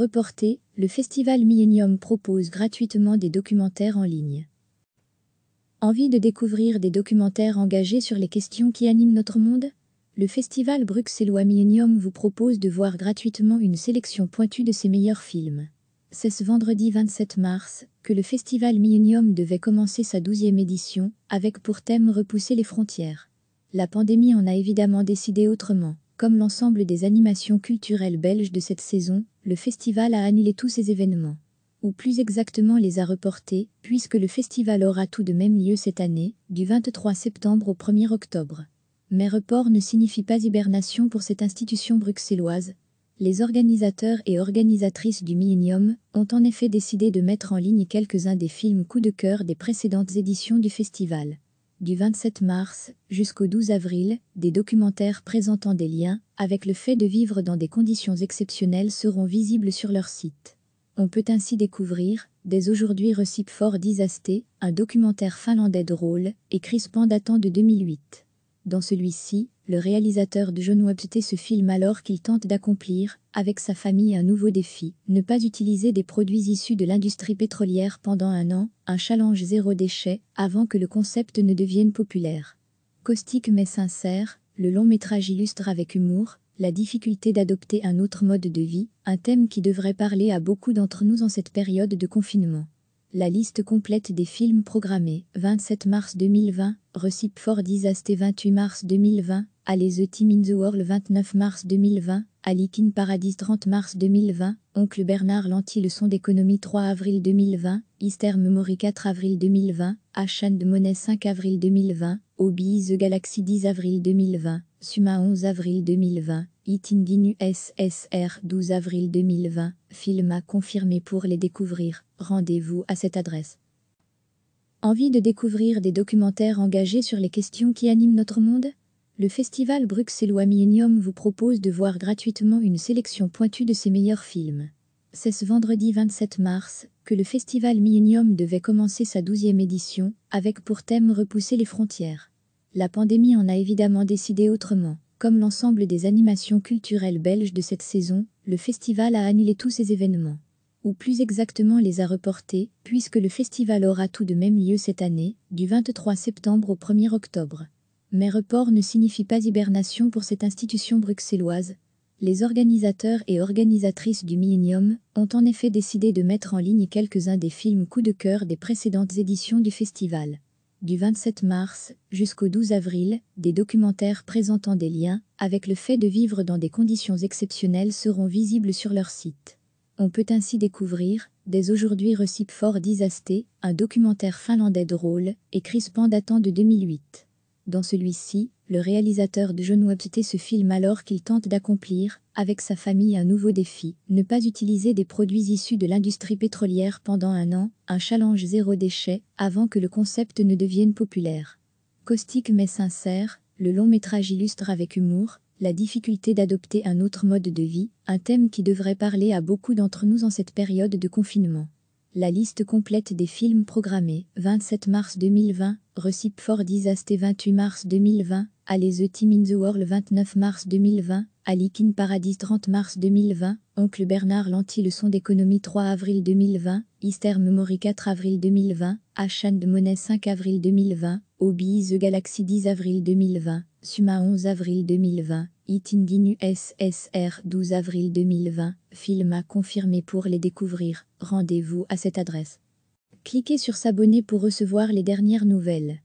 Reporté, le festival Millennium propose gratuitement des documentaires en ligne. Envie de découvrir des documentaires engagés sur les questions qui animent notre monde Le festival bruxellois Millennium vous propose de voir gratuitement une sélection pointue de ses meilleurs films. C'est ce vendredi 27 mars que le festival Millennium devait commencer sa douzième édition, avec pour thème Repousser les frontières. La pandémie en a évidemment décidé autrement comme l'ensemble des animations culturelles belges de cette saison, le festival a annulé tous ces événements. Ou plus exactement les a reportés, puisque le festival aura tout de même lieu cette année, du 23 septembre au 1er octobre. Mais report ne signifie pas hibernation pour cette institution bruxelloise. Les organisateurs et organisatrices du Millennium ont en effet décidé de mettre en ligne quelques-uns des films coup de cœur des précédentes éditions du festival. Du 27 mars jusqu'au 12 avril, des documentaires présentant des liens avec le fait de vivre dans des conditions exceptionnelles seront visibles sur leur site. On peut ainsi découvrir, dès aujourd'hui Recipe for disasté, un documentaire finlandais drôle et crispant datant de 2008. Dans celui-ci, le réalisateur de John Webster se filme alors qu'il tente d'accomplir, avec sa famille, un nouveau défi, ne pas utiliser des produits issus de l'industrie pétrolière pendant un an, un challenge zéro déchet, avant que le concept ne devienne populaire. Caustique mais sincère, le long métrage illustre avec humour la difficulté d'adopter un autre mode de vie, un thème qui devrait parler à beaucoup d'entre nous en cette période de confinement. La liste complète des films programmés 27 mars 2020, Recipe for Disaster 28 mars 2020, Allez the Team in the World 29 mars 2020, Ali in Paradise 30 mars 2020, Oncle Bernard Lanti Leçon d'économie 3 avril 2020, Easter Memory 4 avril 2020, Hachan de Monet 5 avril 2020, OBI The Galaxy 10 avril 2020, Suma 11 avril 2020, Dinu SSR 12 avril 2020, film à confirmer pour les découvrir, rendez-vous à cette adresse. Envie de découvrir des documentaires engagés sur les questions qui animent notre monde Le festival bruxellois Millennium vous propose de voir gratuitement une sélection pointue de ses meilleurs films. C'est ce vendredi 27 mars, que le festival Millennium devait commencer sa douzième édition, avec pour thème Repousser les frontières. La pandémie en a évidemment décidé autrement. Comme l'ensemble des animations culturelles belges de cette saison, le festival a annulé tous ses événements. Ou plus exactement les a reportés, puisque le festival aura tout de même lieu cette année, du 23 septembre au 1er octobre. Mais report ne signifie pas hibernation pour cette institution bruxelloise, les organisateurs et organisatrices du Millennium ont en effet décidé de mettre en ligne quelques-uns des films coup de cœur des précédentes éditions du festival. Du 27 mars jusqu'au 12 avril, des documentaires présentant des liens avec le fait de vivre dans des conditions exceptionnelles seront visibles sur leur site. On peut ainsi découvrir, dès aujourd'hui Recipe fort disasté, un documentaire finlandais drôle et crispant datant de 2008. Dans celui-ci, le réalisateur de John Webster se filme alors qu'il tente d'accomplir, avec sa famille, un nouveau défi, ne pas utiliser des produits issus de l'industrie pétrolière pendant un an, un challenge zéro déchet, avant que le concept ne devienne populaire. Caustique mais sincère, le long métrage illustre avec humour la difficulté d'adopter un autre mode de vie, un thème qui devrait parler à beaucoup d'entre nous en cette période de confinement. La liste complète des films programmés 27 mars 2020, Recipe for Disaster 28 mars 2020, Allez the Team in the World 29 mars 2020, Alikin Paradise Paradis 30 mars 2020, Oncle Bernard Lanti Leçon d'économie 3 avril 2020, Easter Memory 4 avril 2020, Ashan de Monet 5 avril 2020, Obi The Galaxy 10 avril 2020, Suma 11 avril 2020, Itindinu SSR 12 avril 2020, film a confirmé pour les découvrir, rendez-vous à cette adresse. Cliquez sur s'abonner pour recevoir les dernières nouvelles.